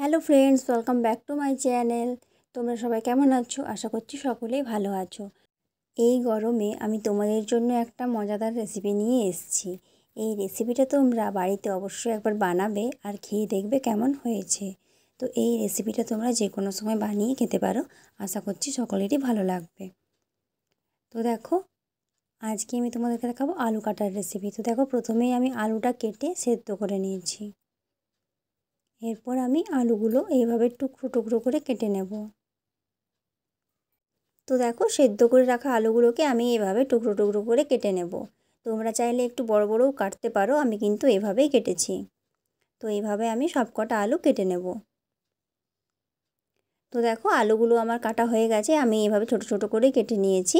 Hello friends welcome back to my channel তোমরা সবাই কেমন আছো আশা করছি সকলেই ভালো আছো এই গরমে আমি তোমাদের জন্য একটা মজাদার রেসিপি নিয়ে এসেছি এই রেসিপিটা তোমরা বাড়িতে অবশ্যই একবার বানাবে আর খেয়ে দেখবে কেমন হয়েছে তো এই রেসিপিটা তোমরা যে কোনো সময় বানিয়ে খেতে পারো আশা করছি সকলেরই ভালো লাগবে তো দেখো আজকে আমি তোমাদেরকে দেখাবো আলু কাটার রেসিপি তো দেখো প্রথমেই আমি আলুটা কেটে সেদ্ধ করে নিয়েছি এরপর আমি আলুগুলো এইভাবে টুকরো টুকরো করে কেটে নেব তো দেখো সেদ্ধ করে রাখা আলুগুলোকে আমি এভাবে টুকরো টুকরো করে কেটে নেব তোমরা চাইলে একটু বড় বড়ও কাটতে পারো আমি কিন্তু এভাবেই কেটেছি তো এইভাবে আমি সব কটা আলু কেটে নেব তো দেখো আলুগুলো আমার কাটা হয়ে গেছে আমি এভাবে ছোট ছোট করে কেটে নিয়েছি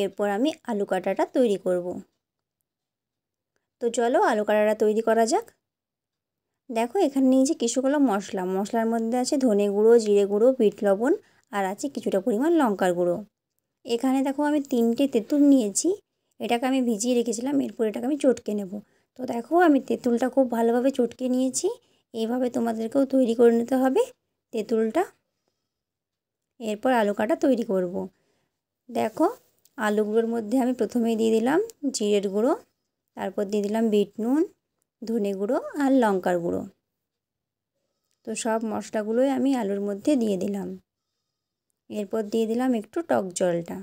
এরপর আমি আলু কাটাটা তৈরি করব তো চলো আলু কাটাটা তৈরি করা যাক দেখো এখানে নিয়েছি কিছুগুলো মশলা মশলার মধ্যে আছে ধনে গুঁড়ো জিরে গুঁড়ো বিট লবণ আর আছে কিছুটা পরিমাণ লঙ্কার গুঁড়ো এখানে দেখো আমি তিনটে তেঁতুল নিয়েছি এটাকে আমি ভিজিয়ে রেখেছিলাম এরপর এটাকে আমি চটকে নেব তো দেখো আমি তেঁতুলটা খুব ভালোভাবে চটকে নিয়েছি এইভাবে তোমাদেরকেও তৈরি করে নিতে হবে তেঁতুলটা এরপর আলু কাটা তৈরি করব। দেখো আলুগুলোর মধ্যে আমি প্রথমেই দিয়ে দিলাম জিরের গুঁড়ো তারপর দিয়ে দিলাম বিট নুন ধনে গুঁড়ো আর লঙ্কার গুঁড়ো তো সব মশলাগুলোই আমি আলুর মধ্যে দিয়ে দিলাম এরপর দিয়ে দিলাম একটু টক জলটা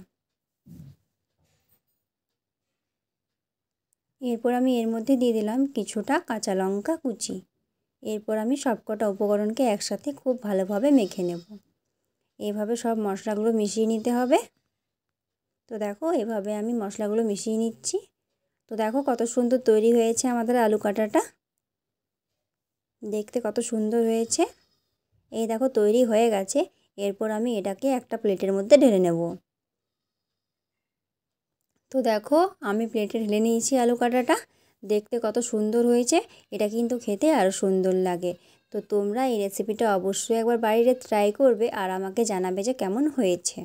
এরপর আমি এর মধ্যে দিয়ে দিলাম কিছুটা কাঁচা লঙ্কা কুচি এরপর আমি সবকটা উপকরণকে একসাথে খুব ভালোভাবে মেখে নেব এভাবে সব মশলাগুলো মিশিয়ে নিতে হবে তো দেখো এভাবে আমি মশলাগুলো মিশিয়ে নিচ্ছি তো দেখো কত সুন্দর তৈরি হয়েছে আমাদের আলু কাটাটা দেখতে কত সুন্দর হয়েছে এই দেখো তৈরি হয়ে গেছে এরপর আমি এটাকে একটা প্লেটের মধ্যে ঢেলে নেব তো দেখো আমি প্লেটে ঢেলে নিয়েছি আলু কাটাটা দেখতে কত সুন্দর হয়েছে এটা কিন্তু খেতে আরও সুন্দর লাগে তো তোমরা এই রেসিপিটা অবশ্যই একবার বাড়িতে ট্রাই করবে আর আমাকে জানাবে যে কেমন হয়েছে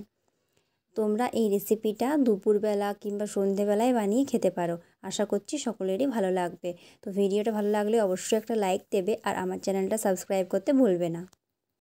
তোমরা এই রেসিপিটা দুপুরবেলা কিংবা সন্ধেবেলায় বানিয়ে খেতে পারো আশা করছি সকলেরই ভালো লাগবে তো ভিডিওটা ভালো লাগলে অবশ্যই একটা লাইক দেবে আর আমার চ্যানেলটা সাবস্ক্রাইব করতে ভুলবে না